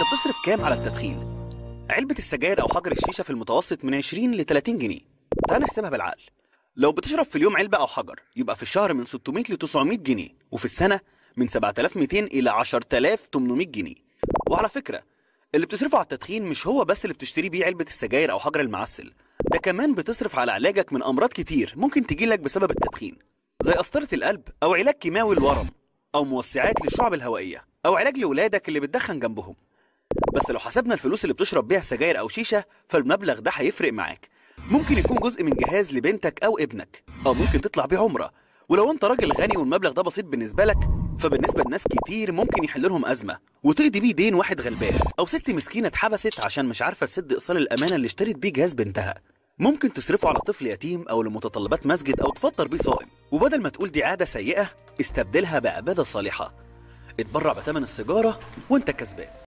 انت بتصرف كام على التدخين؟ علبة السجاير أو حجر الشيشة في المتوسط من 20 ل 30 جنيه تعال نحسبها بالعقل لو بتشرب في اليوم علبة أو حجر يبقى في الشهر من 600 ل 900 جنيه وفي السنة من 7200 إلى 10800 جنيه وعلى فكرة اللي بتصرفه على التدخين مش هو بس اللي بتشتري بيه علبة السجاير أو حجر المعسل ده كمان بتصرف على علاجك من أمراض كتير ممكن تجيلك بسبب التدخين زي قسطرة القلب أو علاج كيماوي الورم أو موسعات للشعب الهوائية أو علاج لولادك اللي بتدخن جنبهم بس لو حسبنا الفلوس اللي بتشرب بيها سجاير او شيشه فالمبلغ ده هيفرق معاك ممكن يكون جزء من جهاز لبنتك او ابنك او ممكن تطلع بيه عمره ولو انت راجل غني والمبلغ ده بسيط بالنسبه لك فبالنسبه لناس كتير ممكن يحل لهم ازمه وتقضي بيه دين واحد غلبان او ست مسكينه اتحبست عشان مش عارفه تسد ايصال الامانه اللي اشترت بيه جهاز بنتها ممكن تصرفه على طفل يتيم او لمتطلبات مسجد او تفطر بيه صائم وبدل ما تقول دي عاده سيئه استبدلها بعباده صالحه اتبرع بثمن السيجاره وانت كسبان